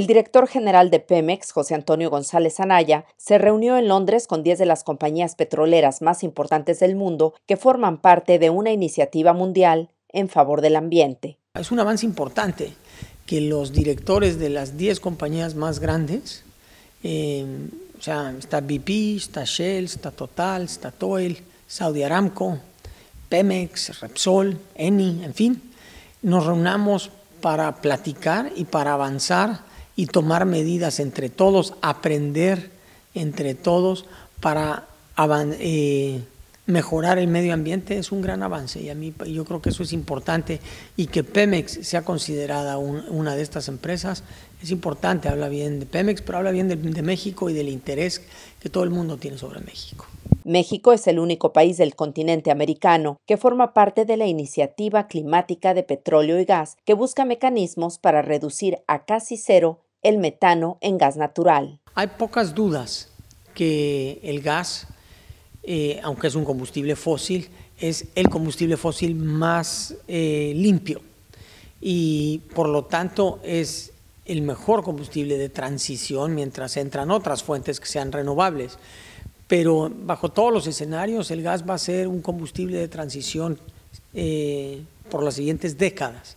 El director general de Pemex, José Antonio González Anaya, se reunió en Londres con 10 de las compañías petroleras más importantes del mundo que forman parte de una iniciativa mundial en favor del ambiente. Es un avance importante que los directores de las 10 compañías más grandes, eh, o sea, está BP, está Shell, está Total, está Toil, Saudi Aramco, Pemex, Repsol, Eni, en fin, nos reunamos para platicar y para avanzar y tomar medidas entre todos, aprender entre todos para eh, mejorar el medio ambiente es un gran avance y a mí yo creo que eso es importante y que Pemex sea considerada una de estas empresas es importante, habla bien de Pemex, pero habla bien de México y del interés que todo el mundo tiene sobre México. México es el único país del continente americano que forma parte de la iniciativa climática de petróleo y gas que busca mecanismos para reducir a casi cero el metano en gas natural. Hay pocas dudas que el gas, eh, aunque es un combustible fósil, es el combustible fósil más eh, limpio y por lo tanto es el mejor combustible de transición mientras entran otras fuentes que sean renovables pero bajo todos los escenarios el gas va a ser un combustible de transición eh, por las siguientes décadas.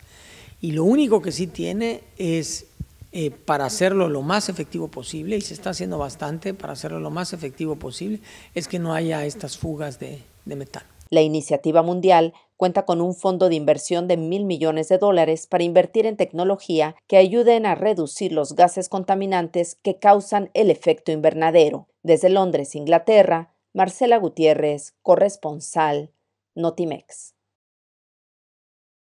Y lo único que sí tiene es eh, para hacerlo lo más efectivo posible, y se está haciendo bastante para hacerlo lo más efectivo posible, es que no haya estas fugas de, de metano. La iniciativa mundial cuenta con un fondo de inversión de mil millones de dólares para invertir en tecnología que ayuden a reducir los gases contaminantes que causan el efecto invernadero. Desde Londres, Inglaterra, Marcela Gutiérrez, corresponsal, Notimex.